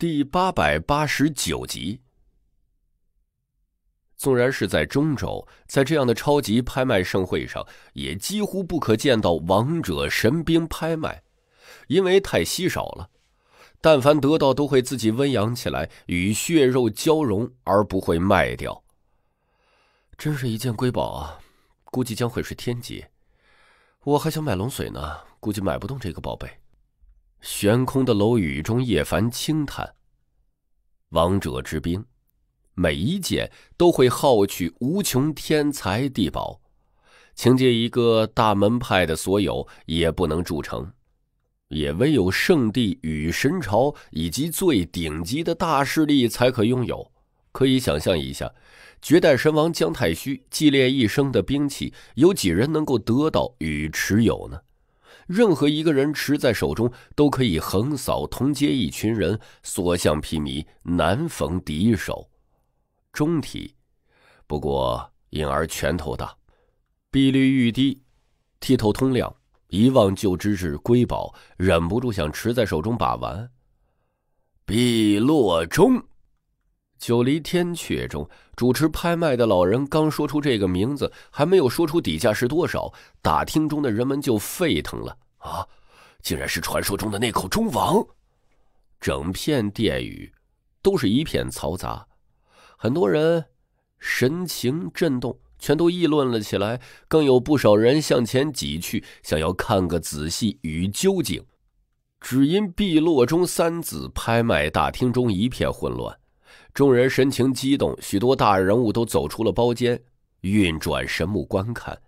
第八百八十九集，纵然是在中州，在这样的超级拍卖盛会上，也几乎不可见到王者神兵拍卖，因为太稀少了。但凡得到，都会自己温养起来，与血肉交融，而不会卖掉。真是一件瑰宝啊！估计将会是天劫。我还想买龙髓呢，估计买不动这个宝贝。悬空的楼宇中，叶凡轻叹：“王者之兵，每一剑都会耗取无穷天才地宝，凭借一个大门派的所有也不能铸成，也唯有圣地与神朝以及最顶级的大势力才可拥有。可以想象一下，绝代神王姜太虚祭炼一生的兵器，有几人能够得到与持有呢？”任何一个人持在手中，都可以横扫同街一群人，所向披靡，难逢敌手。中体，不过颖儿拳头大，碧绿欲滴，剔透通亮，一望就知是瑰宝，忍不住想持在手中把玩。碧落中。九黎天阙中主持拍卖的老人刚说出这个名字，还没有说出底价是多少，大厅中的人们就沸腾了。啊！竟然是传说中的那口钟王，整片殿宇都是一片嘈杂，很多人神情震动，全都议论了起来，更有不少人向前挤去，想要看个仔细与究竟。只因“碧落中三子拍卖大厅中一片混乱，众人神情激动，许多大人物都走出了包间，运转神目观看。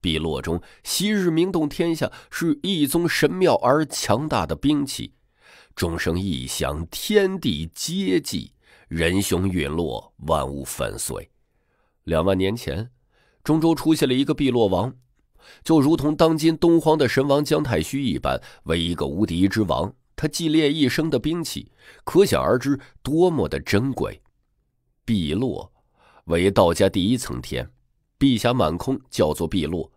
碧落中，昔日名动天下，是一宗神妙而强大的兵器。钟声一响，天地皆寂，人熊陨落，万物粉碎。两万年前，中州出现了一个碧落王，就如同当今东荒的神王姜太虚一般，为一个无敌之王。他祭炼一生的兵器，可想而知多么的珍贵。碧落，为道家第一层天。碧霞满空叫做碧落，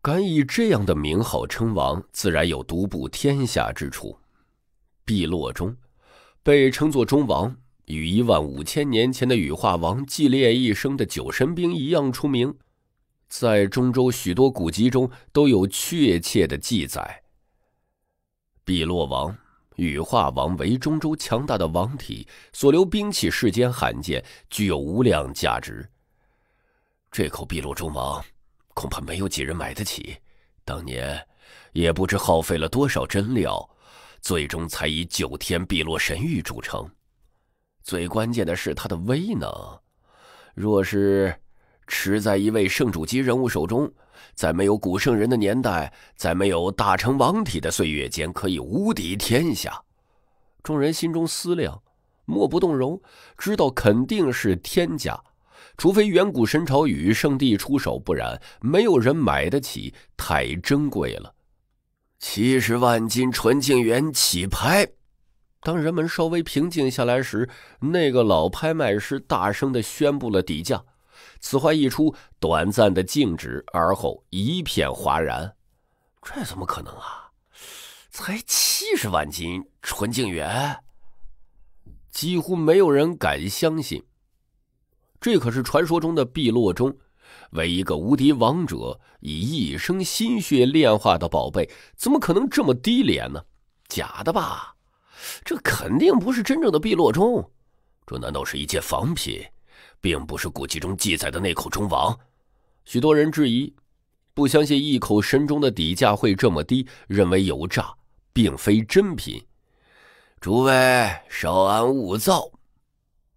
敢以这样的名号称王，自然有独步天下之处。碧落中，被称作中王，与一万五千年前的羽化王祭练一生的九神兵一样出名，在中州许多古籍中都有确切的记载。碧落王、羽化王为中州强大的王体所留兵器，世间罕见，具有无量价值。这口碧落珠王，恐怕没有几人买得起。当年，也不知耗费了多少真料，最终才以九天碧落神玉铸成。最关键的是它的威能，若是持在一位圣主级人物手中，在没有古圣人的年代，在没有大成王体的岁月间，可以无敌天下。众人心中思量，莫不动容，知道肯定是天价。除非远古神朝与圣地出手，不然没有人买得起，太珍贵了。七十万斤纯净元起拍。当人们稍微平静下来时，那个老拍卖师大声的宣布了底价。此话一出，短暂的静止，而后一片哗然。这怎么可能啊？才七十万斤纯净元，几乎没有人敢相信。这可是传说中的碧落钟，为一个无敌王者以一生心血炼化的宝贝，怎么可能这么低廉呢？假的吧？这肯定不是真正的碧落钟，这难道是一件仿品，并不是古籍中记载的那口钟王？许多人质疑，不相信一口神钟的底价会这么低，认为有诈，并非真品。诸位稍安勿躁，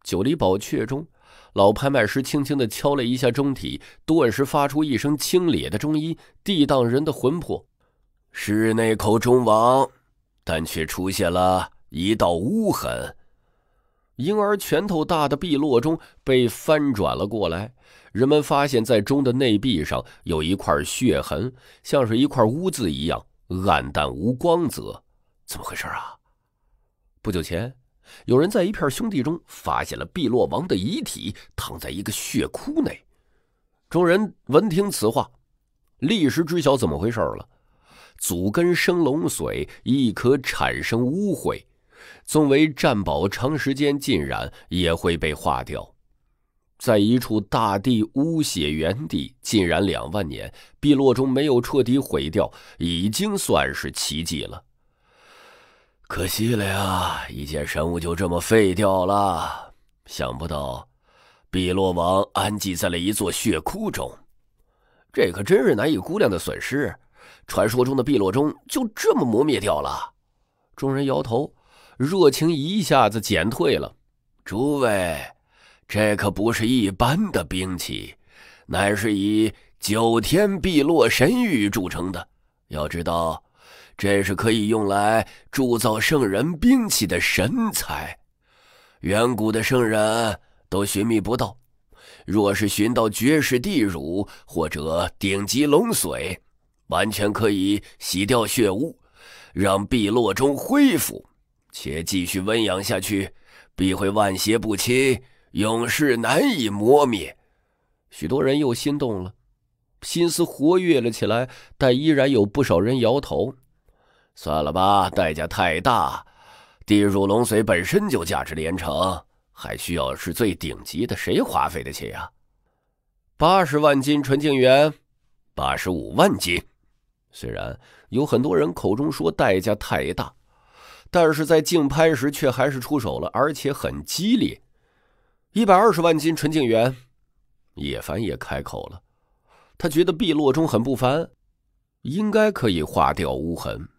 九黎宝阙中。老拍卖师轻轻地敲了一下钟体，顿时发出一声清冽的钟音，涤荡人的魂魄。是那口钟王，但却出现了一道污痕。婴儿拳头大的碧落钟被翻转了过来，人们发现在钟的内壁上有一块血痕，像是一块污渍一样，暗淡无光泽。怎么回事啊？不久前。有人在一片兄弟中发现了碧落王的遗体，躺在一个血窟内。众人闻听此话，立时知晓怎么回事了。祖根生龙髓亦可产生污秽，纵为战宝长时间浸染，也会被化掉。在一处大地污血原地浸染两万年，碧落中没有彻底毁掉，已经算是奇迹了。可惜了呀！一件神物就这么废掉了。想不到，碧落王安息在了一座血窟中，这可真是难以估量的损失。传说中的碧落钟就这么磨灭掉了。众人摇头，热情一下子减退了。诸位，这可不是一般的兵器，乃是以九天碧落神玉铸成的。要知道。这是可以用来铸造圣人兵器的神材，远古的圣人都寻觅不到。若是寻到绝世地乳或者顶级龙髓，完全可以洗掉血污，让碧落钟恢复，且继续温养下去，必会万邪不侵，永世难以磨灭。许多人又心动了，心思活跃了起来，但依然有不少人摇头。算了吧，代价太大。地入龙髓本身就价值连城，还需要是最顶级的，谁花费得起呀？八十万斤纯净元，八十五万斤。虽然有很多人口中说代价太大，但是在竞拍时却还是出手了，而且很激烈。一百二十万斤纯净元，叶凡也开口了。他觉得碧落中很不凡，应该可以化掉无痕。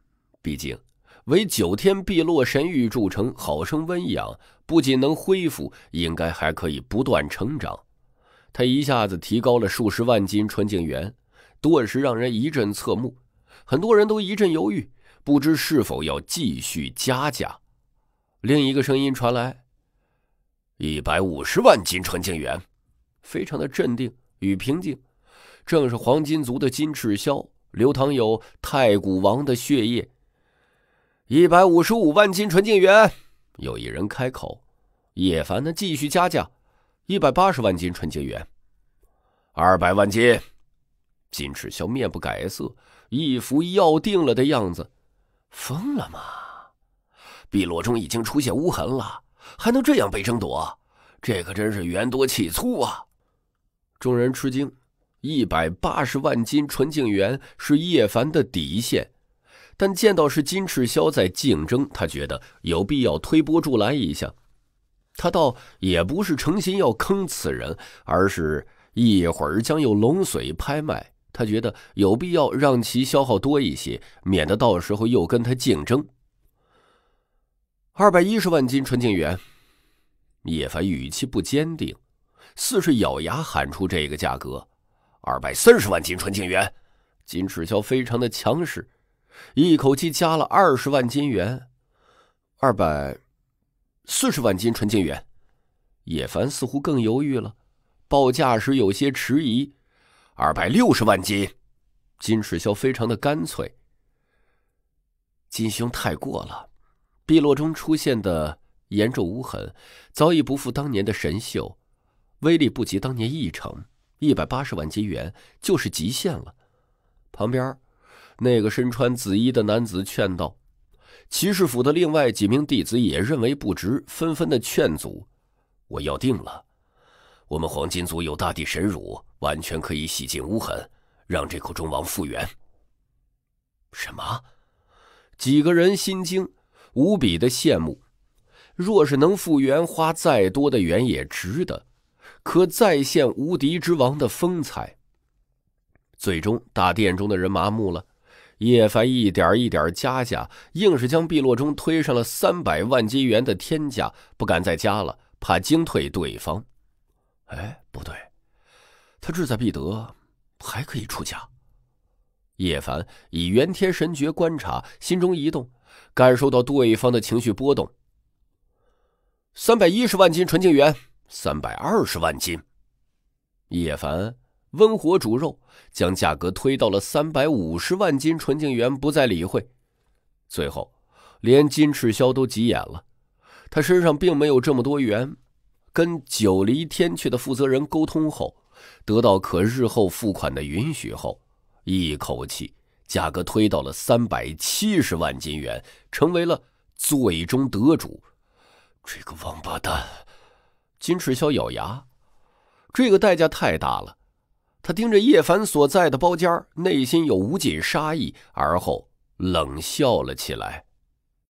毕竟，为九天碧落神域铸成，好生温养，不仅能恢复，应该还可以不断成长。他一下子提高了数十万斤纯净元，顿时让人一阵侧目。很多人都一阵犹豫，不知是否要继续加价。另一个声音传来：“一百五十万斤纯净元。”非常的镇定与平静，正是黄金族的金赤霄，流淌有太古王的血液。一百五十五万斤纯净元，有一人开口。叶凡呢，继续加价，一百八十万斤纯净元，二百万斤。金赤霄面不改色，一副要定了的样子。疯了吗？碧落中已经出现乌痕了，还能这样被争夺？这可真是缘多气粗啊！众人吃惊。一百八十万斤纯净源是叶凡的底线。但见到是金赤霄在竞争，他觉得有必要推波助澜一下。他倒也不是诚心要坑此人，而是一会儿将有龙髓拍卖，他觉得有必要让其消耗多一些，免得到时候又跟他竞争。二百一十万金纯净元，叶凡语气不坚定，似是咬牙喊出这个价格。二百三十万金纯净元，金赤霄非常的强势。一口气加了二十万金元，二百四十万金纯金元，叶凡似乎更犹豫了，报价时有些迟疑。二百六十万金，金赤霄非常的干脆。金兄太过了，碧落中出现的严重污痕，早已不复当年的神秀，威力不及当年一成，一百八十万金元就是极限了。旁边。那个身穿紫衣的男子劝道：“骑士府的另外几名弟子也认为不值，纷纷的劝阻。我要定了，我们黄金族有大地神乳，完全可以洗净污痕，让这口钟王复原。”什么？几个人心惊，无比的羡慕。若是能复原，花再多的元也值得，可再现无敌之王的风采。最终，大殿中的人麻木了。叶凡一点一点加价，硬是将碧落钟推上了三百万金元的天价，不敢再加了，怕惊退对方。哎，不对，他志在必得，还可以出价。叶凡以元天神诀观察，心中一动，感受到对方的情绪波动。三百一十万斤纯净元，三百二十万金，叶凡。温火煮肉，将价格推到了三百五十万斤纯净元，不再理会。最后，连金赤霄都急眼了。他身上并没有这么多元，跟九黎天阙的负责人沟通后，得到可日后付款的允许后，一口气价格推到了三百七十万金元，成为了最终得主。这个王八蛋！金赤霄咬牙，这个代价太大了。他盯着叶凡所在的包间内心有无尽杀意，而后冷笑了起来。